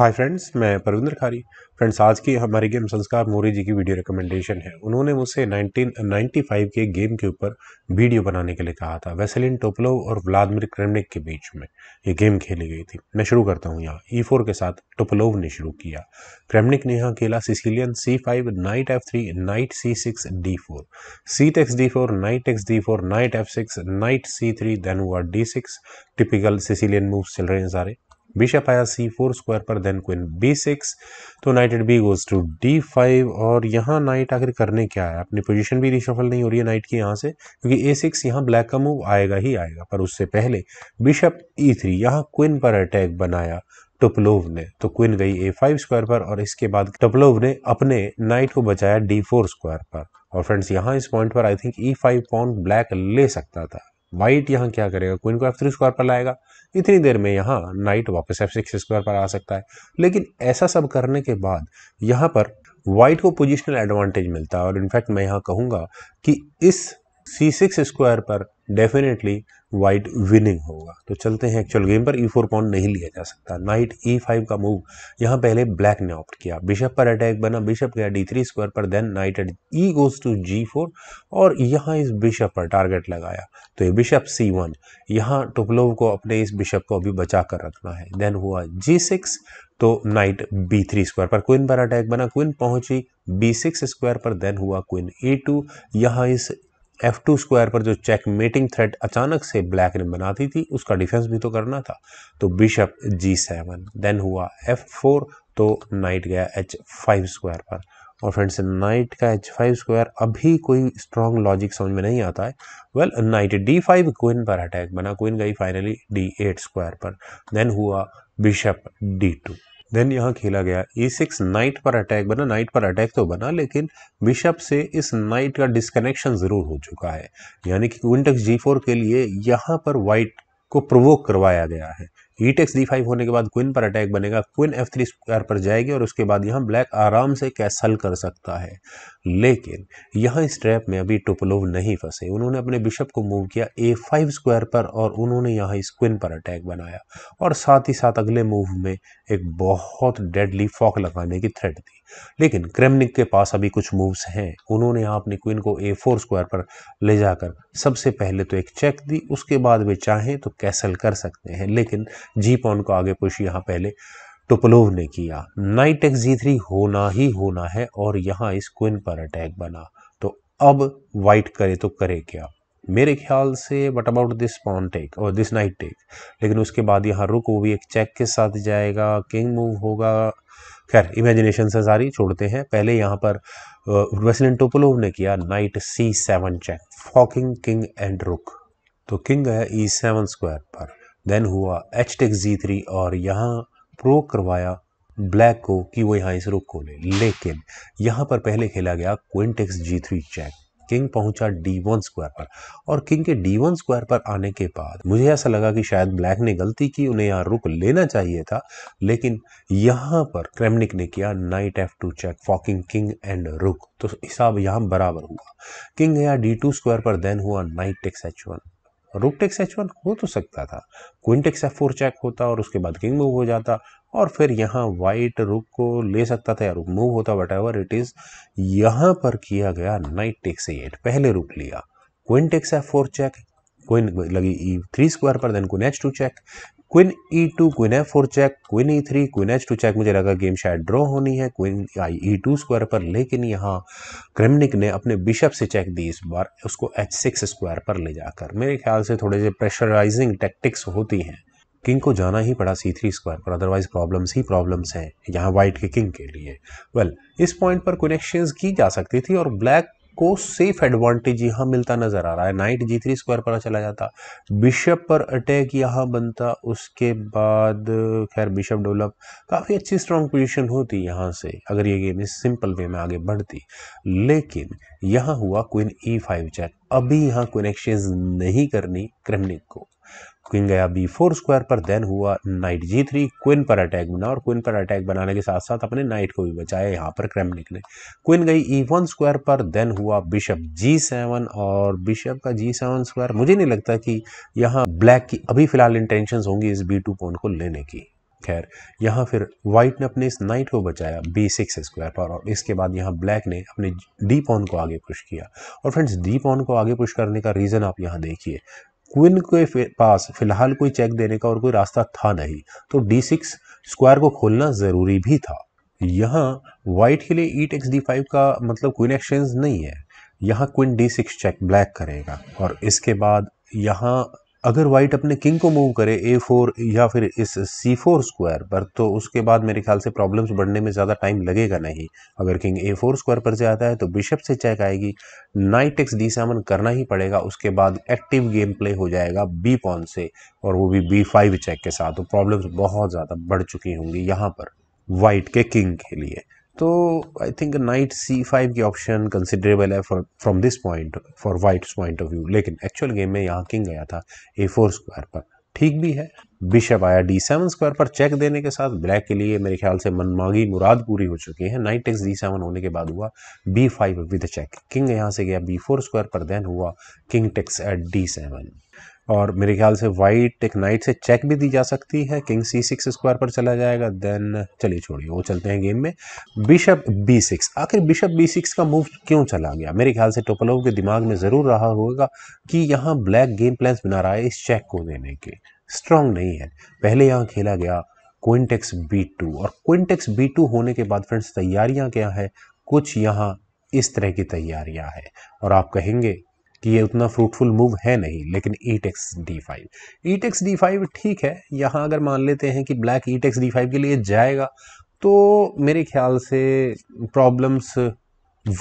hi friends मैं परविंदर खारी friends आज की हमारे गेम संस्कार मोरी जी की वीडियो रिकमेंडेशन है उन्होंने मुझसे 1995 के गेम के ऊपर वीडियो बनाने के लिए कहा था वेसेलिन टोपलोव और व्लादिमिर क्रेमनिक के बीच में ये गेम खेली गई थी मैं शुरू करता हूँ यहाँ ई e फोर के साथ टोपलोव ने शुरू किया क्रेमनिक ने यहाँ खेला Sicilian c five knight f three knight c six d four c takes d four knight takes d four knight f six knight c three then हुआ d six typical Sicilian moves चल रहे हैं सारे bishop आया c four square पर then queen six तो knight eight b goes to d five और यहाँ नाइट आखिर करने क्या है अपनी पोजीशन भी रिशफल नहीं हो रही है नाइट की यहाँ से क्योंकि ए सिक्स यहाँ ब्लैक का मूव आएगा ही आएगा पर उससे पहले बिशप ई थ्री यहाँ क्वीन पर अटैक बनाया टुपलोव ने तो क्वीन गई ए फाइव स्क्वायर पर और इसके बाद टोपलोव ने अपने नाइट को बचाया डी फोर स्क्वायर पर और फ्रेंड्स यहाँ इस पॉइंट पर I think e five pawn black ले सकता था वाइट यहाँ क्या करेगा क्वीन को एफ थ्री स्क्वायर पर लाएगा इतनी देर में यहाँ नाइट वापस एफ सिक्स स्क्वायर पर आ सकता है लेकिन ऐसा सब करने के बाद यहाँ पर वाइट को पोजिशनल एडवांटेज मिलता है और इनफैक्ट मैं यहाँ कहूँगा कि इस सी सिक्स स्क्वायर पर डेफिनेटली वाइट विनिंग होगा तो चलते हैं एक्चुअल गेम पर ई फोर पॉन नहीं लिया जा सकता नाइट ई फाइव का मूव यहाँ पहले ब्लैक ने ऑप्ट किया बिशप पर अटैक बना बिशप गया डी थ्री स्क्वायर पर then knight eight e goes to g four और यहाँ इस बिशप पर टारगेट लगाया तो ये बिशप सी वन यहाँ टुपलोव को अपने इस बिशप को अभी बचा कर रखना है देन हुआ जी सिक्स तो नाइट बी थ्री स्क्वायर पर क्विन पर अटैक बना क्विन पहुंची बी सिक्स स्क्वायर पर देन हुआ क्विन ए टू यहाँ इस एफ टू स्क्वायर पर जो चेक मेटिंग थ्रेट अचानक से ब्लैक ने बनाती थी उसका डिफेंस भी तो करना था तो बिशप जी सेवन देन हुआ एफ फोर तो नाइट गया एच फाइव स्क्वायर पर और फ्रेंड्स नाइट का एच फाइव स्क्वायर अभी कोई स्ट्रॉन्ग लॉजिक समझ में नहीं आता है well knight d five queen पर अटैक बना क्विन गई फाइनली डी एट स्क्वायर पर देन हुआ बिशप डी टू देन यहाँ खेला गया ए सिक्स नाइट पर अटैक बना नाइट पर अटैक तो बना लेकिन बिशप से इस नाइट का डिस्कनेक्शन ज़रूर हो चुका है यानी कि क्विंटक्स जी फोर के लिए यहाँ पर वाइट को प्रोवोक करवाया गया है ई टेक्स डी फाइव होने के बाद क्विन पर अटैक बनेगा क्विन एफ थ्री स्क्वायर पर जाएगी और उसके बाद यहाँ ब्लैक आराम से कैसल कर सकता है लेकिन यहाँ इस ट्रैप में अभी टुपलोव नहीं फंसे उन्होंने अपने बिशप को मूव किया ए फाइव स्क्वायर पर और उन्होंने यहाँ इस क्विन पर अटैक बनाया और साथ ही साथ अगले मूव में एक बहुत डेडली फॉक लगाने की थ्रेट दी लेकिन क्रेमनिक के पास अभी कुछ मूव्स हैं उन्होंने आपने क्वीन को ए फोर स्क्वायर पर ले जाकर सबसे पहले तो एक चेक दी उसके बाद वे चाहें तो कैसल कर सकते हैं लेकिन जी पॉन को आगे पुश यहाँ पहले टुपलोव ने किया नाइट एक्स जी थ्री होना ही होना है और यहाँ इस क्विन पर अटैक बना तो अब वाइट करे तो करे क्या मेरे ख्याल से what about this pawn take और दिस नाइट टेक लेकिन उसके बाद यहाँ रुक वो भी एक चेक के साथ जाएगा किंग मूव होगा खैर इमेजिनेशन से सारी छोड़ते हैं पहले यहाँ पर वेसलिन टोपोलोव ने किया knight c seven check forking king and rook तो किंग है ई सेवन स्क्वायर पर देन हुआ एच टेक जी थ्री और यहाँ प्रो करवाया ब्लैक को कि वो यहाँ इस रुक को ले लेकिन यहाँ पर पहले खेला गया queen takes g three check king पहुंचा डी वन स्क्वायर पर और किंग के डी वन स्क्वायर पर आने के बाद मुझे ऐसा लगा कि शायद ब्लैक ने गलती की उन्हें यहाँ रुक लेना चाहिए था लेकिन यहाँ पर क्रेमनिक ने किया knight f two check forking king and rook तो हिसाब यहाँ बराबर हुआ किंग गया डी टू स्क्वायर पर देन हुआ knight takes h one rook takes h one हो तो सकता था क्विंटेक्स एफ फोर चेक होता और उसके बाद किंग मूव हो जाता और फिर यहाँ वाइट रुक को ले सकता था या रुक मूव होता वट एवर इट इज़ यहाँ पर किया गया नाइट टेक्स एट पहले रुक लिया queen takes f four check queen लगी ई थ्री स्क्वायर पर then queen h two check queen e two queen f four check queen e three queen h two check मुझे लगा game शायद draw होनी है queen आई e two square पर लेकिन यहाँ क्रेमनिक ने अपने बिशप से चेक दी इस बार उसको एच सिक्स स्क्वायर पर ले जाकर मेरे ख्याल से थोड़े से प्रेशराइजिंग टेक्टिक्स होती हैं किंग को जाना ही पड़ा सी थ्री स्क्वायर पर अदरवाइज प्रॉब्लम्स ही प्रॉब्लम्स हैं यहाँ वाइट के किंग के लिए वेल well, इस पॉइंट पर कनेक्शन की जा सकती थी और ब्लैक को सेफ एडवांटेज यहाँ मिलता नजर आ रहा है नाइट जी थ्री स्क्वायर पर चला जाता बिशप पर अटैक यहाँ बनता उसके बाद खैर बिशप डेवलप काफ़ी अच्छी स्ट्रांग पोजीशन होती यहाँ से अगर ये गेम इस सिंपल वे में आगे बढ़ती लेकिन यहाँ हुआ क्वीन ई फाइव चेक अभी यहाँ क्वीन एक्सचेंज नहीं करनी क्रेमनिक को क्वीन गया बी फोर स्क्वायर पर देन हुआ नाइट जी थ्री क्वीन पर अटैक बना और क्वीन पर अटैक बनाने के साथ साथ अपने नाइट को भी बचाया यहाँ पर क्रेमनिक ने क्वीन गई ई वन स्क्वायर पर देन हुआ बिशप जी सेवन और बिशप का जी सेवन स्क्वायर मुझे नहीं लगता कि यहाँ ब्लैक की अभी फिलहाल इंटेंशन होंगी इस बी टू पोन को लेने की खैर यहाँ फिर वाइट ने अपने इस नाइट को बचाया बी सिक्स स्क्वायर पर और इसके बाद यहाँ ब्लैक ने अपने डी पॉन को आगे पुश किया और फ्रेंड्स डी पॉन को आगे पुश करने का रीज़न आप यहाँ देखिए क्विन के पास फिलहाल कोई चेक देने का और कोई रास्ता था नहीं तो डी सिक्स स्क्वायर को खोलना ज़रूरी भी था यहाँ वाइट के लिए ईट एक्स डी फाइव का मतलब क्विन एक्सचेंज नहीं है यहाँ queen d six check black करेगा और इसके बाद यहाँ अगर वाइट अपने किंग को मूव करे ए फोर या फिर इस सी फोर स्क्वायर पर तो उसके बाद मेरे ख्याल से प्रॉब्लम्स बढ़ने में ज़्यादा टाइम लगेगा नहीं अगर किंग ए फोर स्क्वायर पर से आता है तो बिशप से चेक आएगी नाइट एक्स डी सेवन करना ही पड़ेगा उसके बाद एक्टिव गेम प्ले हो जाएगा बी पॉन से और वो भी बी फाइव चेक के साथ तो प्रॉब्लम्स बहुत ज़्यादा बढ़ चुकी होंगी यहाँ पर वाइट के किंग के लिए तो I think knight c five की ऑप्शन कंसिडरेबल है from this point for white's point of view लेकिन एक्चुअल गेम में यहाँ किंग गया था ए फोर स्क्वायर पर ठीक भी है बिशप आया डी सेवन स्क्वायर पर चेक देने के साथ ब्लैक के लिए मेरे ख्याल से मनमांगी मुराद पूरी हो चुकी है नाइट एक्स डी सेवन होने के बाद हुआ B five with check king यहाँ से गया बी फोर स्क्वायर पर देन हुआ king takes at D seven और मेरे ख्याल से वाइट एक नाइट से चेक भी दी जा सकती है किंग सी सिक्स स्क्वायर पर चला जाएगा देन चलिए छोड़िए वो चलते हैं गेम में बिशप बी सिक्स आखिर बिशप बी सिक्स का मूव क्यों चला गया मेरे ख्याल से टोपलोव के दिमाग में ज़रूर रहा होगा कि यहाँ ब्लैक गेम प्लान्स बना रहा है इस चेक को देने के स्ट्रॉन्ग नहीं है पहले यहाँ खेला गया क्विंटेक्स बी टू और क्विंटेक्स बी टू होने के बाद फ्रेंड्स तैयारियाँ क्या है कुछ यहाँ इस तरह की तैयारियाँ हैं और आप कहेंगे कि ये उतना फ्रूटफुल मूव है नहीं लेकिन E takes D five E takes D five ठीक है यहाँ अगर मान लेते हैं कि ब्लैक ईटेक्स डी फाइव के लिए जाएगा तो मेरे ख्याल से प्रॉब्लम्स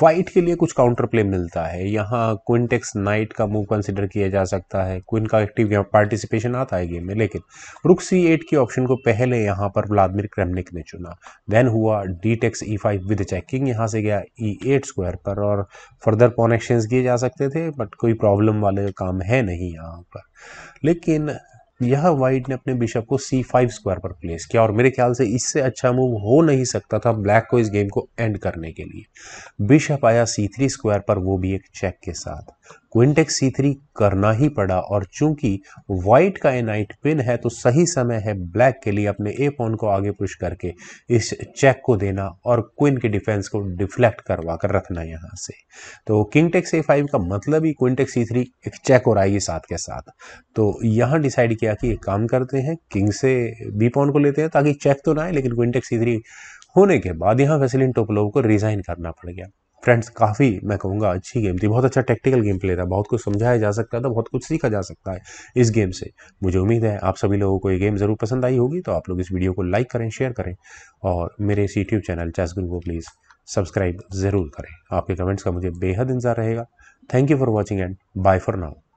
वाइट के लिए कुछ काउंटर प्ले मिलता है यहाँ क्विंटेक्स नाइट का मूव कंसिडर किया जा सकता है क्विन का एक्टिव यहाँ पार्टिसिपेशन आता है गेम में लेकिन रुक सी एट के ऑप्शन को पहले यहाँ पर व्लादिमिर क्रेमनिक ने चुना देन हुआ D takes E five with check king यहाँ से गया ई एट स्क्वायर पर और फर्दर पॉन एक्सचेंज किए जा सकते थे बट कोई प्रॉब्लम वाले काम है नहीं यहाँ पर लेकिन यह वाइट ने अपने बिशप को सी फाइव स्क्वायर पर प्लेस किया और मेरे ख्याल से इससे अच्छा मूव हो नहीं सकता था ब्लैक को इस गेम को एंड करने के लिए बिशप आया सी थ्री स्क्वायर पर वो भी एक चेक के साथ क्विंटेक्स सी थ्री करना ही पड़ा और चूंकि व्हाइट का ए नाइट पिन है तो सही समय है ब्लैक के लिए अपने ए पॉन को आगे पुश करके इस चेक को देना और क्विन के डिफेंस को डिफ्लेक्ट करवा कर रखना यहाँ से तो किंगटेक्स ए फाइव का मतलब ही क्विंटेक्स सी थ्री एक चेक और आई है साथ के साथ तो यहाँ डिसाइड किया कि एक काम करते हैं किंग से बी पॉन को लेते हैं ताकि चेक तो ना आए लेकिन क्विंटेक्स सी थ्री होने के बाद यहाँ फैसिलिन टोपलोव को रिज़ाइन करना पड़ गया फ्रेंड्स काफ़ी मैं कहूँगा अच्छी गेम थी बहुत अच्छा टेक्टिकल गेम प्ले था बहुत कुछ समझाया जा सकता था बहुत कुछ सीखा जा सकता है इस गेम से मुझे उम्मीद है आप सभी लोगों को ये गेम ज़रूर पसंद आई होगी तो आप लोग इस वीडियो को लाइक करें शेयर करें और मेरे इस यूट्यूब चैनल चैस गुरु को प्लीज़ सब्सक्राइब ज़रूर करें आपके कमेंट्स का मुझे बेहद इंतजार रहेगा thank you for watching and bye for now